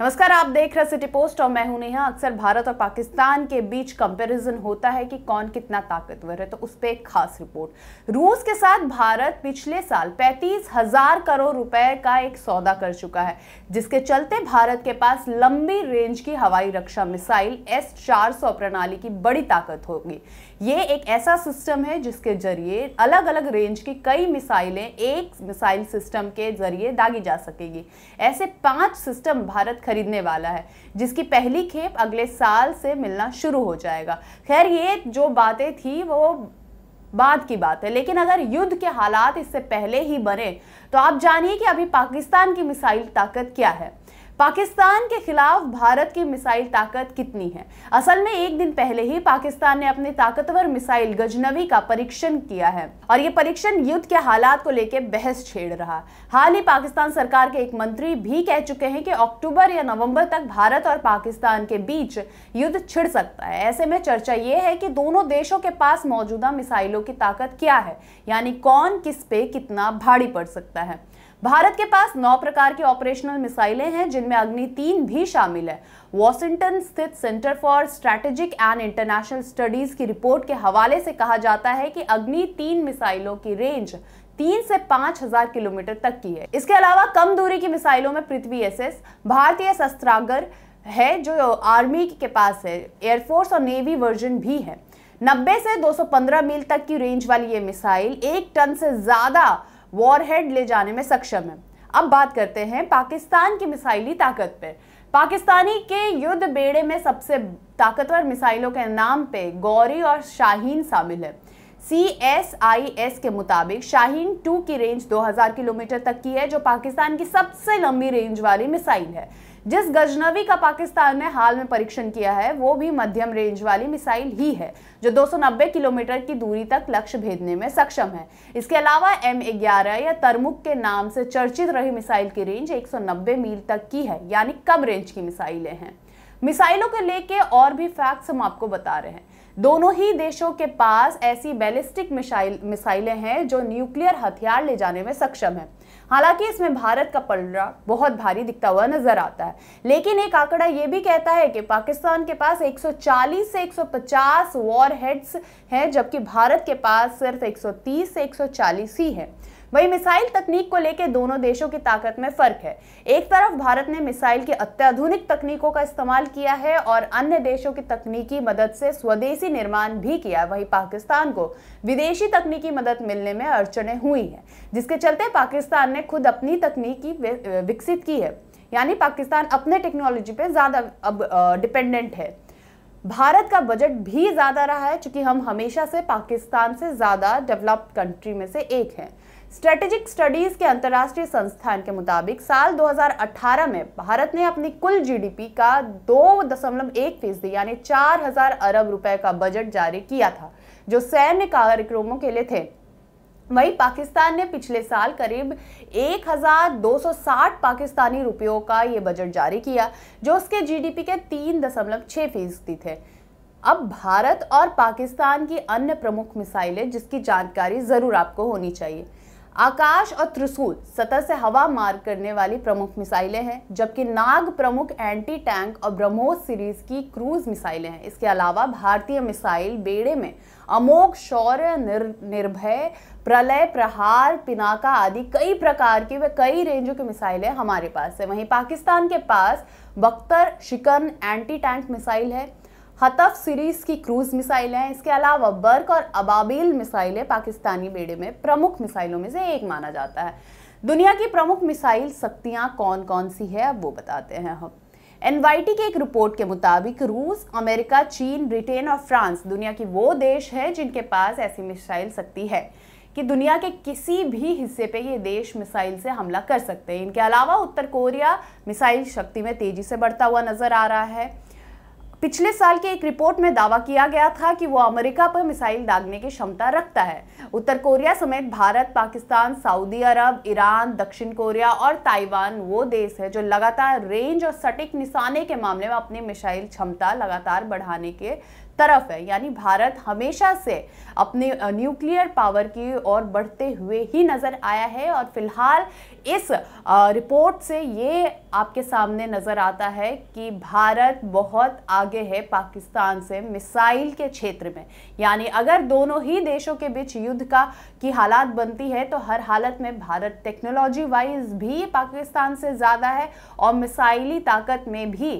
नमस्कार आप देख रहे सिटी पोस्ट और मैं हूं नेहा अक्सर भारत और पाकिस्तान के बीच कंपैरिजन होता है कि कौन कितना ताकतवर है तो उस पर एक खास रिपोर्ट रूस के साथ भारत पिछले साल पैंतीस हजार करोड़ रुपए का एक सौदा कर चुका है जिसके चलते भारत के पास लंबी रेंज की हवाई रक्षा मिसाइल एस चार प्रणाली की बड़ी ताकत होगी ये एक ऐसा सिस्टम है जिसके जरिए अलग अलग रेंज की कई मिसाइलें एक मिसाइल सिस्टम के जरिए दागी जा सकेगी ऐसे पांच सिस्टम भारत खरीदने वाला है जिसकी पहली खेप अगले साल से मिलना शुरू हो जाएगा खैर ये जो बातें थी वो बाद की बात है लेकिन अगर युद्ध के हालात इससे पहले ही बने तो आप जानिए कि अभी पाकिस्तान की मिसाइल ताकत क्या है पाकिस्तान के खिलाफ भारत की मिसाइल ताकत कितनी है असल में एक दिन पहले ही पाकिस्तान ने अपनी ताकतवर मिसाइल गजनवी का परीक्षण किया है और ये परीक्षण युद्ध के हालात को लेकर बहस छेड़ रहा हाल ही पाकिस्तान सरकार के एक मंत्री भी कह चुके हैं कि अक्टूबर या नवंबर तक भारत और पाकिस्तान के बीच युद्ध छिड़ सकता है ऐसे में चर्चा ये है कि दोनों देशों के पास मौजूदा मिसाइलों की ताकत क्या है यानी कौन किस पे कितना भारी पड़ सकता है भारत के पास नौ प्रकार की ऑपरेशनल मिसाइलें हैं जिनमें अग्नि तीन भी शामिल है वॉशिंगटन स्थित Center for Strategic and International Studies की रिपोर्ट के हवाले से कहा जाता है कि अग्नि तीन मिसाइलों की रेंज तीन से पांच हजार किलोमीटर तक की है इसके अलावा कम दूरी की मिसाइलों में पृथ्वी एस भारतीय शस्त्रागर है जो आर्मी के पास है एयरफोर्स और नेवी वर्जन भी है 90 से 215 मील तक की रेंज वाली ये मिसाइल एक टन से ज़्यादा वॉरहेड ले जाने में सक्षम है अब बात करते हैं पाकिस्तान की मिसाइली ताकत पर पाकिस्तानी के युद्ध बेड़े में सबसे ताकतवर मिसाइलों के नाम पे गौरी और शाहीन शामिल है सी एस आई एस के मुताबिक शाहीन टू की रेंज 2000 किलोमीटर तक की है जो पाकिस्तान की सबसे लंबी रेंज वाली मिसाइल है जिस गजनवी का पाकिस्तान ने हाल में परीक्षण किया है वो भी मध्यम रेंज वाली मिसाइल ही है जो 290 किलोमीटर की दूरी तक लक्ष्य भेदने में सक्षम है इसके अलावा एम ग्यारह या तरमुक के नाम से चर्चित रही मिसाइल की रेंज एक मील तक की है यानी कम रेंज की मिसाइलें हैं मिसाइलों को लेके और भी फैक्ट्स हम आपको बता रहे हैं दोनों ही देशों के पास ऐसी बैलिस्टिक मिसाइल मिसाइलें हैं जो न्यूक्लियर हथियार ले जाने में सक्षम है हालांकि इसमें भारत का पलड़ा बहुत भारी दिखता हुआ नजर आता है लेकिन एक आंकड़ा ये भी कहता है कि पाकिस्तान के पास 140 से 150 वॉर हेड्स हैं जबकि भारत के पास सिर्फ 130 से 140 ही है वहीं मिसाइल तकनीक को लेकर दोनों देशों की ताकत में फर्क है एक तरफ भारत ने मिसाइल की अत्याधुनिक तकनीकों का इस्तेमाल किया है और अन्य देशों की तकनीकी मदद से स्वदेशी निर्माण भी किया वहीं पाकिस्तान को विदेशी तकनीकी मदद मिलने में अड़चने हुई हैं जिसके चलते पाकिस्तान ने खुद अपनी तकनीकी विकसित की है यानी पाकिस्तान अपने टेक्नोलॉजी पे ज़्यादा अब डिपेंडेंट है भारत का बजट भी ज़्यादा रहा है क्योंकि हम हमेशा से पाकिस्तान से ज़्यादा डेवलप्ड कंट्री में से एक हैं स्ट्रेटेजिक स्टडीज के अंतर्राष्ट्रीय संस्थान के मुताबिक साल 2018 में भारत ने अपनी कुल जीडीपी का 2.1 फीसदी यानी हजार अरब रुपए का बजट जारी किया था जो सैन्य कार्यक्रमों के लिए थे वहीं पाकिस्तान ने पिछले साल करीब 1260 पाकिस्तानी रुपयों का ये बजट जारी किया जो उसके जीडीपी के 3.6 फीसदी थे अब भारत और पाकिस्तान की अन्य प्रमुख मिसाइलें जिसकी जानकारी ज़रूर आपको होनी चाहिए आकाश और त्रिशूल सतह से हवा मार करने वाली प्रमुख मिसाइलें हैं जबकि नाग प्रमुख एंटी टैंक और ब्रह्मोस सीरीज की क्रूज मिसाइलें हैं इसके अलावा भारतीय मिसाइल बेड़े में अमोघ शौर्य निर, निर्भय प्रलय प्रहार पिनाका आदि कई प्रकार की व कई रेंजों की मिसाइलें हमारे पास है वहीं पाकिस्तान के पास बख्तर शिकन एंटी टैंक मिसाइल है हतफ सीरीज की क्रूज मिसाइलें हैं इसके अलावा बर्क और अबाबिल मिसाइलें पाकिस्तानी बेड़े में प्रमुख मिसाइलों में से एक माना जाता है दुनिया की प्रमुख मिसाइल शक्तियाँ कौन कौन सी है अब वो बताते हैं हम एन की एक रिपोर्ट के मुताबिक रूस अमेरिका चीन ब्रिटेन और फ्रांस दुनिया की वो देश है जिनके पास ऐसी मिसाइल शक्ति है कि दुनिया के किसी भी हिस्से पे ये देश मिसाइल से हमला कर सकते हैं इनके अलावा उत्तर कोरिया मिसाइल शक्ति में तेजी से बढ़ता हुआ नजर आ रहा है पिछले साल की एक रिपोर्ट में दावा किया गया था कि वो अमेरिका पर मिसाइल दागने की क्षमता रखता है उत्तर कोरिया समेत भारत पाकिस्तान सऊदी अरब ईरान दक्षिण कोरिया और ताइवान वो देश है जो लगातार रेंज और सटीक निशाने के मामले में अपनी मिसाइल क्षमता लगातार बढ़ाने के तरफ है यानी भारत हमेशा से अपने न्यूक्लियर पावर की ओर बढ़ते हुए ही नज़र आया है और फिलहाल इस रिपोर्ट से ये आपके सामने नज़र आता है कि भारत बहुत आगे है पाकिस्तान से मिसाइल के क्षेत्र में यानी अगर दोनों ही देशों के बीच युद्ध का की हालात बनती है तो हर हालत में भारत टेक्नोलॉजी वाइज भी पाकिस्तान से ज़्यादा है और मिसाइली ताकत में भी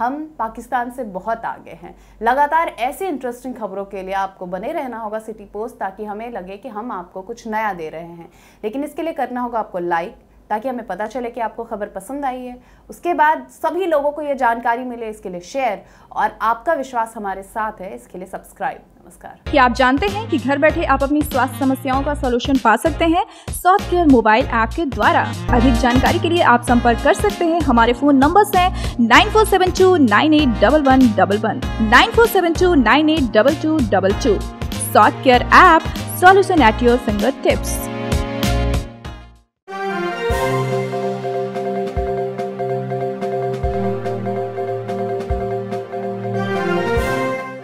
हम पाकिस्तान से बहुत आगे हैं लगातार ऐसी इंटरेस्टिंग खबरों के लिए आपको बने रहना होगा सिटी पोस्ट ताकि हमें लगे कि हम आपको कुछ नया दे रहे हैं लेकिन इसके लिए करना होगा आपको लाइक ताकि हमें पता चले कि आपको खबर पसंद आई है उसके बाद सभी लोगों को ये जानकारी मिले इसके लिए शेयर और आपका विश्वास हमारे साथ है इसके लिए सब्सक्राइब नमस्कार क्या आप जानते हैं कि घर बैठे आप अपनी स्वास्थ्य समस्याओं का सोल्यूशन पा सकते हैं सॉफ्ट केयर मोबाइल ऐप के द्वारा अधिक जानकारी के लिए आप संपर्क कर सकते हैं हमारे फोन नंबर है nine four seven two nine eight double one double one nine four seven two nine eight double two double two soft care app solution at your finger tips